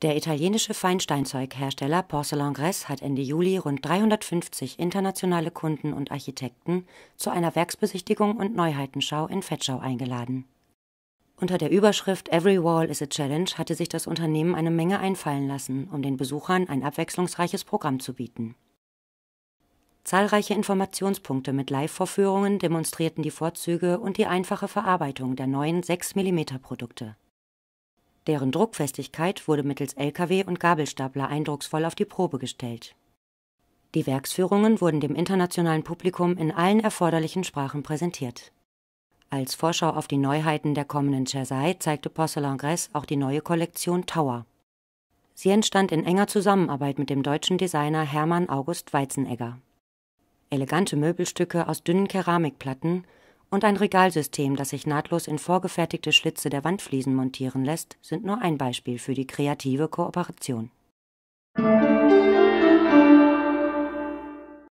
Der italienische Feinsteinzeughersteller Porcelain Gress hat Ende Juli rund 350 internationale Kunden und Architekten zu einer Werksbesichtigung und Neuheitenschau in Fettschau eingeladen. Unter der Überschrift Every Wall is a Challenge hatte sich das Unternehmen eine Menge einfallen lassen, um den Besuchern ein abwechslungsreiches Programm zu bieten Zahlreiche Informationspunkte mit Live-Vorführungen demonstrierten die Vorzüge und die einfache Verarbeitung der neuen 6-mm-Produkte. Deren Druckfestigkeit wurde mittels LKW und Gabelstapler eindrucksvoll auf die Probe gestellt. Die Werksführungen wurden dem internationalen Publikum in allen erforderlichen Sprachen präsentiert. Als Vorschau auf die Neuheiten der kommenden Jersey zeigte Porcelain Gress auch die neue Kollektion Tower. Sie entstand in enger Zusammenarbeit mit dem deutschen Designer Hermann August Weizenegger elegante Möbelstücke aus dünnen Keramikplatten und ein Regalsystem, das sich nahtlos in vorgefertigte Schlitze der Wandfliesen montieren lässt, sind nur ein Beispiel für die kreative Kooperation.